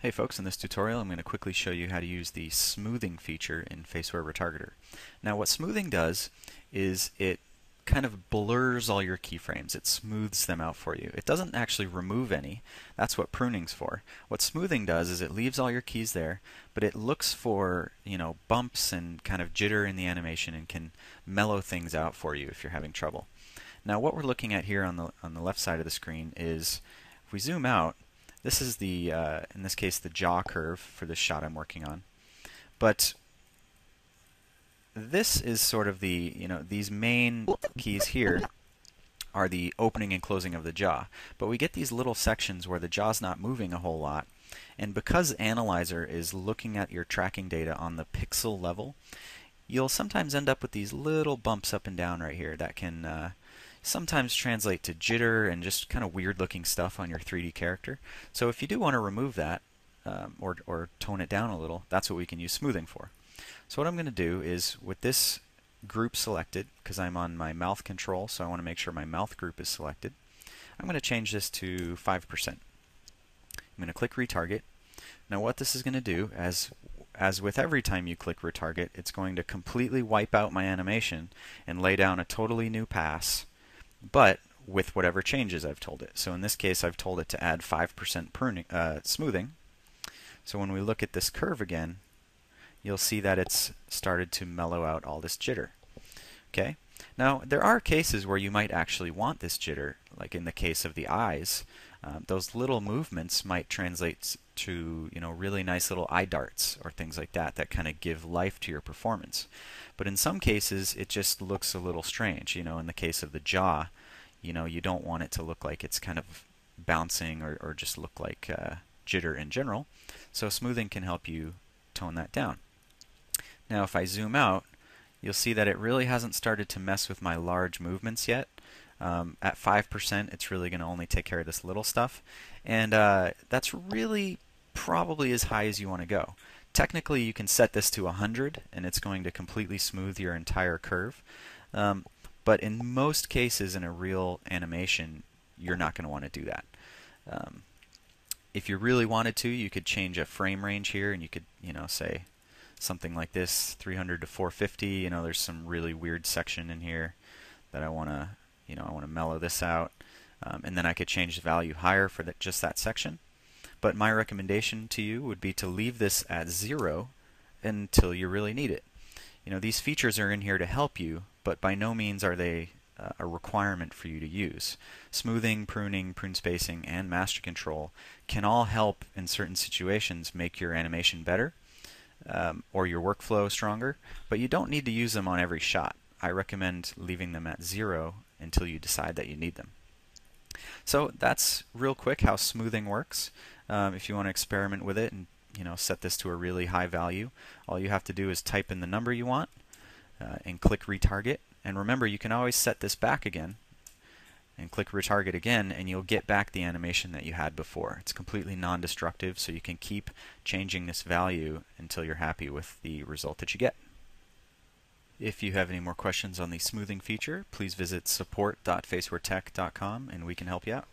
Hey folks, in this tutorial I'm going to quickly show you how to use the smoothing feature in Faceware Retargeter. Now what smoothing does is it kind of blurs all your keyframes. It smooths them out for you. It doesn't actually remove any. That's what pruning's for. What smoothing does is it leaves all your keys there, but it looks for, you know, bumps and kind of jitter in the animation and can mellow things out for you if you're having trouble. Now what we're looking at here on the on the left side of the screen is if we zoom out, this is the, uh, in this case, the jaw curve for this shot I'm working on. But this is sort of the, you know, these main keys here are the opening and closing of the jaw. But we get these little sections where the jaw's not moving a whole lot. And because Analyzer is looking at your tracking data on the pixel level, you'll sometimes end up with these little bumps up and down right here that can uh, sometimes translate to jitter and just kind of weird looking stuff on your 3D character. So if you do want to remove that um, or, or tone it down a little, that's what we can use smoothing for. So what I'm going to do is with this group selected, because I'm on my mouth control, so I want to make sure my mouth group is selected, I'm going to change this to 5%. I'm going to click retarget. Now what this is going to do, as as with every time you click retarget, it's going to completely wipe out my animation and lay down a totally new pass but with whatever changes I've told it. So in this case, I've told it to add 5% pruning, uh, smoothing. So when we look at this curve again, you'll see that it's started to mellow out all this jitter. Okay. Now, there are cases where you might actually want this jitter, like in the case of the eyes. Um, those little movements might translate to you know really nice little eye darts or things like that that kind of give life to your performance. But in some cases, it just looks a little strange. You know, in the case of the jaw, you know, you don't want it to look like it's kind of bouncing or, or just look like uh, jitter in general. So smoothing can help you tone that down. Now, if I zoom out, you'll see that it really hasn't started to mess with my large movements yet. Um, at 5%, it's really going to only take care of this little stuff. And uh, that's really probably as high as you want to go. Technically, you can set this to 100, and it's going to completely smooth your entire curve. Um, but in most cases, in a real animation, you're not going to want to do that. Um, if you really wanted to, you could change a frame range here, and you could, you know, say something like this, 300 to 450. You know, there's some really weird section in here that I want to, you know, I want to mellow this out. Um, and then I could change the value higher for the, just that section. But my recommendation to you would be to leave this at zero until you really need it. You know, these features are in here to help you, but by no means are they uh, a requirement for you to use. Smoothing, pruning, prune spacing, and master control can all help in certain situations make your animation better um, or your workflow stronger, but you don't need to use them on every shot. I recommend leaving them at zero until you decide that you need them. So that's real quick how smoothing works. Um, if you want to experiment with it and you know set this to a really high value, all you have to do is type in the number you want uh, and click retarget. And remember, you can always set this back again and click retarget again and you'll get back the animation that you had before. It's completely non-destructive so you can keep changing this value until you're happy with the result that you get. If you have any more questions on the smoothing feature, please visit support.facewaretech.com and we can help you out.